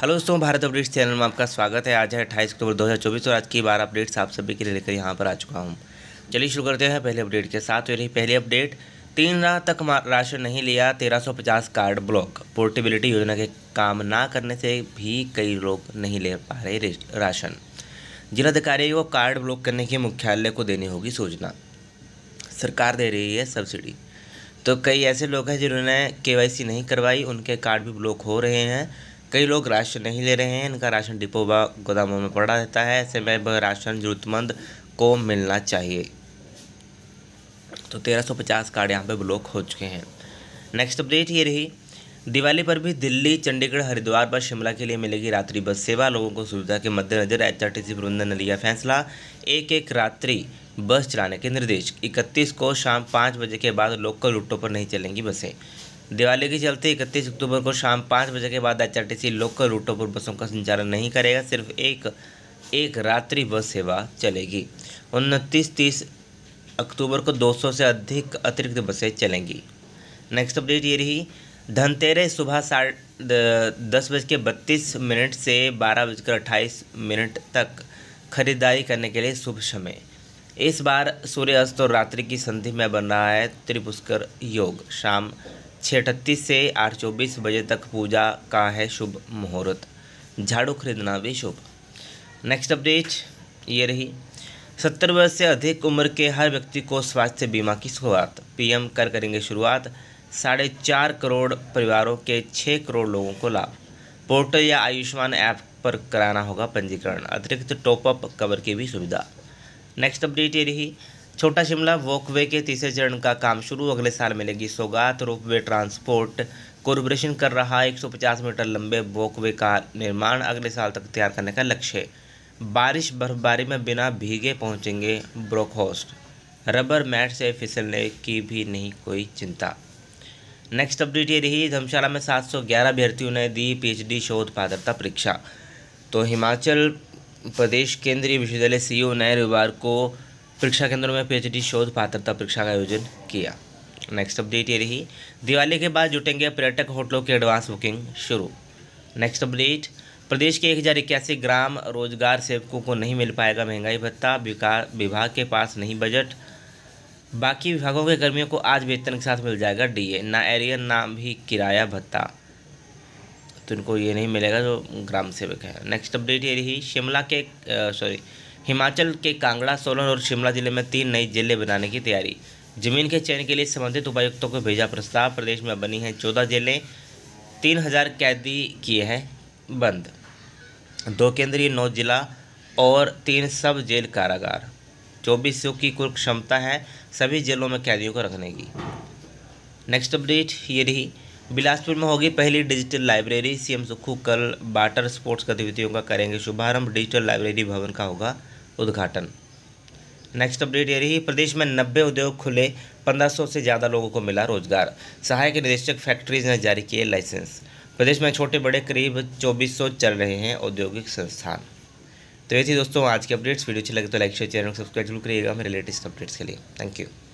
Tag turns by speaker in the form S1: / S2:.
S1: hello दोस्तों Bharat updates channel में आपका स्वागत है आज है अट्ठाईस अक्टूबर 2024 और आज की बार अपडेट्स आप सभी के लिए लेकर यहाँ पर आ चुका हूँ चलिए शुरू करते हैं पहले अपडेट के साथ रही तो पहली अपडेट तीन राह तक राशन नहीं लिया 1350 कार्ड ब्लॉक पोर्टेबिलिटी योजना के काम ना करने से भी कई लोग नहीं ले पा रहे राशन जिलाधिकारी को कार्ड ब्लॉक करने की मुख्यालय को देनी होगी सूचना सरकार दे रही है सब्सिडी तो कई ऐसे लोग हैं जिन्होंने के नहीं करवाई उनके कार्ड भी ब्लॉक हो रहे हैं कई लोग राशन नहीं ले रहे हैं इनका राशन डिपो व गोदामों में पड़ा रहता है ऐसे में वह राशन ज़रूरतमंद को मिलना चाहिए तो 1350 कार्ड यहाँ पे ब्लॉक हो चुके हैं नेक्स्ट अपडेट ये रही दिवाली पर भी दिल्ली चंडीगढ़ हरिद्वार पर शिमला के लिए मिलेगी रात्रि बस सेवा लोगों को सुविधा के मद्देनजर एच सी प्रबंधन ने लिया फैसला एक एक रात्रि बस चलाने के निर्देश 31 को शाम पाँच बजे के बाद लोकल रूटों पर नहीं चलेंगी बसें दिवाली के चलते इकतीस अक्टूबर को शाम पाँच बजे के बाद एच सी लोकल रूटों पर बसों का संचालन नहीं करेगा सिर्फ एक एक रात्रि बस सेवा चलेगी उनतीस तीस अक्टूबर को 200 से अधिक अतिरिक्त बसें चलेंगी नेक्स्ट अपडेट ये रही धनतेरस सुबह साढ़ दस बज के बत्तीस मिनट से बारह बजकर अट्ठाईस मिनट तक खरीदारी करने के लिए शुभ समय इस बार सूर्यास्त और रात्रि की संधि में बन रहा है त्रिपुष्कर योग शाम छः से आठ चौबीस बजे तक पूजा का है शुभ मुहूर्त झाड़ू खरीदना भी शुभ नेक्स्ट अपडेट ये रही सत्तर वर्ष से अधिक उम्र के हर व्यक्ति को स्वास्थ्य बीमा की शुरुआत पीएम कर करेंगे शुरुआत साढ़े चार करोड़ परिवारों के छः करोड़ लोगों को लाभ पोर्टल या आयुष्मान ऐप पर कराना होगा पंजीकरण अतिरिक्त टॉपअप कवर की भी सुविधा नेक्स्ट अपडेट ये रही छोटा शिमला वॉकवे के तीसरे चरण का काम शुरू अगले साल मिलेगी सौगात रोपवे ट्रांसपोर्ट कॉरपोरेशन कर रहा 150 मीटर लंबे वॉकवे का निर्माण अगले साल तक तैयार करने का लक्ष्य है बारिश बर्फबारी में बिना भीगे पहुंचेंगे ब्रोकहोस्ट रबर मैट से फिसलने की भी नहीं कोई चिंता नेक्स्ट अपडेट ये रही धर्मशाला में 711 अभ्यर्थियों ने दी पीएचडी शोध पात्रता परीक्षा तो हिमाचल प्रदेश केंद्रीय विश्वविद्यालय सीईओ ने रविवार को परीक्षा केंद्रों में पीएचडी शोध पात्रता परीक्षा का आयोजन किया नेक्स्ट अपडेट ये रही दिवाली के बाद जुटेंगे पर्यटक होटलों की एडवांस बुकिंग शुरू नेक्स्ट अपडेट प्रदेश के एक हज़ार इक्यासी ग्राम रोजगार सेवकों को नहीं मिल पाएगा महंगाई भत्ता विभाग के पास नहीं बजट बाकी विभागों के कर्मियों को आज वेतन के साथ मिल जाएगा डीए ना एरियन ना भी किराया भत्ता तो इनको ये नहीं मिलेगा जो ग्राम सेवक है नेक्स्ट अपडेट ये रही शिमला के सॉरी हिमाचल के कांगड़ा सोलन और शिमला जिले में तीन नई जेलें बनाने की तैयारी जमीन के चयन के लिए संबंधित उपायुक्तों को भेजा प्रस्ताव प्रदेश में बनी हैं चौदह जेलें तीन हज़ार कैदी किए हैं बंद दो केंद्रीय नौ जिला और तीन सब जेल कारागार चौबीस सौ की कुल क्षमता है सभी जेलों में कैदियों को रखने की नेक्स्ट अपडेट ये रही बिलासपुर में होगी पहली डिजिटल लाइब्रेरी सीएम सुक्खू कल बाटर स्पोर्ट्स गतिविधियों का करेंगे शुभारंभ डिजिटल लाइब्रेरी भवन का होगा उद्घाटन नेक्स्ट अपडेट ये रही प्रदेश में नब्बे उद्योग खुले 1500 से ज़्यादा लोगों को मिला रोजगार सहायक निदेशक फैक्ट्रीज ने जारी किए लाइसेंस प्रदेश में छोटे बड़े करीब 2400 चल रहे हैं औद्योगिक संस्थान तो ये थी दोस्तों आज के अपडेट्स वीडियो अच्छी लगे तो लाइक शेयर चैनल को सब्सक्राइब जरूर करिएगा मेरे लेटेस्ट अपडेट्स के लिए थैंक यू